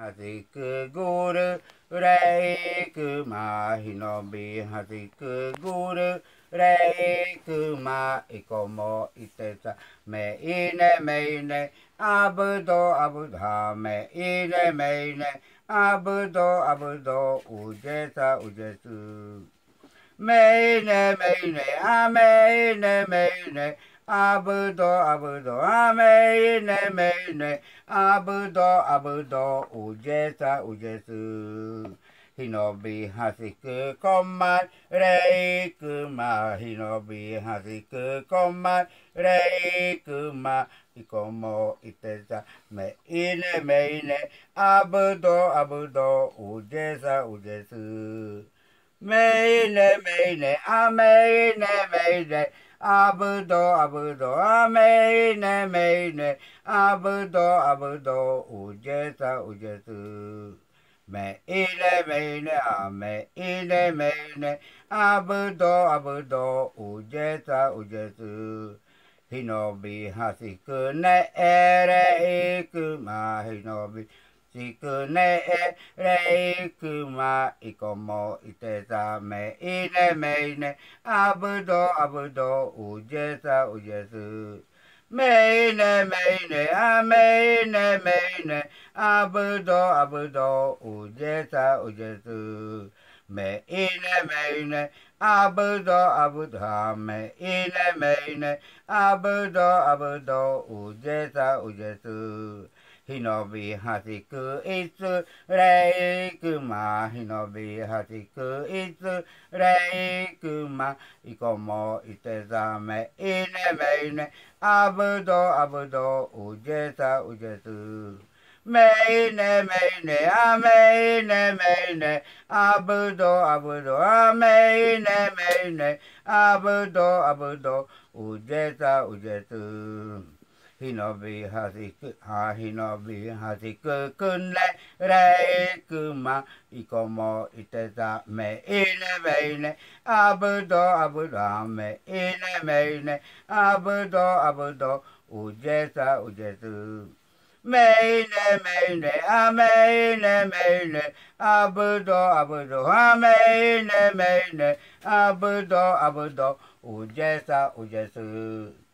はじくぐる、うれいくまひのび、はじくぐる、うれいくまいこもいてさ、めいねめいね、あぶどあぶだ、めいねめいね、あぶどあぶど、うぜさうぜす。めいねめいね、あめいねめいね、アブドアブドアメイネメイネアブドアブドウジェサウジェス忍びはしくこんまれいくまのびはしくこんまれいくまいこもいてさめいねめいねあぶどあぶどうでさうですめいねめいねあめいねめいね阿不多阿不多阿美呢美呢阿不多阿不多乌杰斯乌杰斯美呢美呢阿美呢美呢阿不多阿不多乌杰斯乌杰斯希诺比哈斯克奈埃雷克马希诺比しくねえ、れいくまいこもいてさめいねめいね、あぶどあぶどうじえさうじえす。めいねめいね、あめいねめいね、あぶどあぶどうじえさうじえす。めいねめいね、あぶどあぶどあめいねめいね、あぶどあぶどうじえさうじえす。忍びはじくいつれいくま忍びはじくいつれいくまいこもいてざめいねめいねあぶどあぶどうじさうじすめいねめいねあめいねめいねあぶどあぶどあめいねめいねあぶどあぶどうじさうじすひのびはじく、はひのびはじく、くんれ、れいくま、いこもいてため、いねめいね、あぶどあぶどあめ、いねめいね、あぶどあぶど、うじさうじす。めいねめいね、あめいねめいね、あぶどあぶど、あめいねめアブドアブドぶど、うじさうじす。